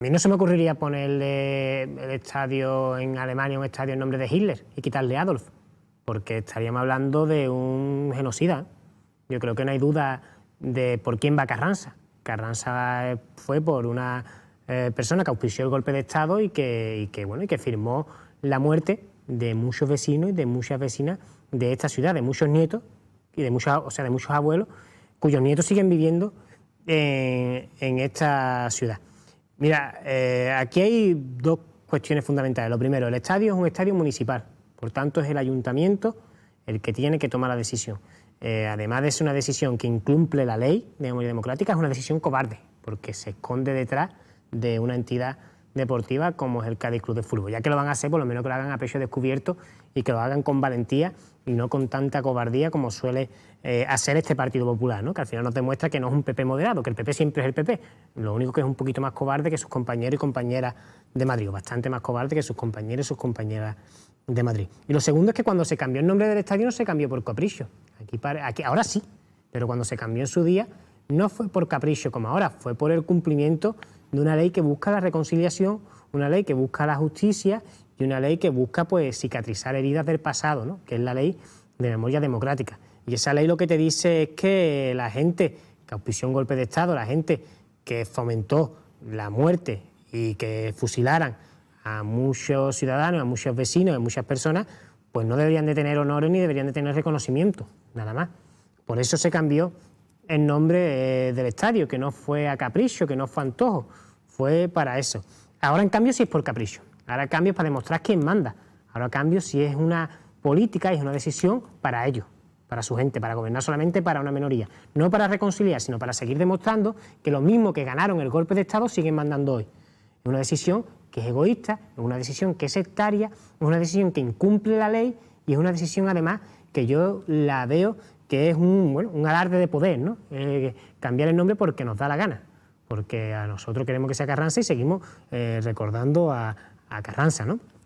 A mí no se me ocurriría ponerle el estadio en Alemania, un estadio en nombre de Hitler y quitarle Adolf, porque estaríamos hablando de un genocida. Yo creo que no hay duda de por quién va Carranza. Carranza fue por una eh, persona que auspició el golpe de Estado y que, bueno, y que firmó la muerte de muchos vecinos y de muchas vecinas de esta ciudad, de muchos nietos y de muchos, o sea, de muchos abuelos cuyos nietos siguen viviendo en esta ciudad. Mira, eh, aquí hay dos cuestiones fundamentales. Lo primero, el estadio es un estadio municipal, por tanto es el ayuntamiento el que tiene que tomar la decisión. Eh, además de ser una decisión que incumple la ley de democrática, es una decisión cobarde, porque se esconde detrás de una entidad deportiva como es el Cádiz Club de Fútbol. Ya que lo van a hacer, por lo menos que lo hagan a pecho descubierto y que lo hagan con valentía y no con tanta cobardía como suele eh, hacer este Partido Popular, ¿no? que al final nos demuestra que no es un PP moderado, que el PP siempre es el PP. Lo único que es un poquito más cobarde que sus compañeros y compañeras de Madrid, o bastante más cobarde que sus compañeros y sus compañeras de Madrid. Y lo segundo es que cuando se cambió el nombre del estadio no se cambió por capricho. aquí, ahora sí, pero cuando se cambió en su día no fue por capricho como ahora, fue por el cumplimiento de una ley que busca la reconciliación, una ley que busca la justicia y una ley que busca pues, cicatrizar heridas del pasado, ¿no? que es la ley de memoria democrática. Y esa ley lo que te dice es que la gente que auspició un golpe de Estado, la gente que fomentó la muerte y que fusilaran a muchos ciudadanos, a muchos vecinos, a muchas personas, pues no deberían de tener honores ni deberían de tener reconocimiento, nada más. Por eso se cambió en nombre eh, del estadio, que no fue a capricho, que no fue antojo, fue para eso. Ahora en cambio sí es por capricho, ahora en cambio es para demostrar quién manda, ahora en cambio si es una política y es una decisión para ellos, para su gente, para gobernar solamente para una minoría, no para reconciliar, sino para seguir demostrando que lo mismo que ganaron el golpe de Estado siguen mandando hoy. Es una decisión que es egoísta, es una decisión que es sectaria, es una decisión que incumple la ley y es una decisión además que yo la veo que es un, bueno, un alarde de poder, ¿no? Eh, cambiar el nombre porque nos da la gana, porque a nosotros queremos que sea Carranza y seguimos eh, recordando a, a Carranza, ¿no?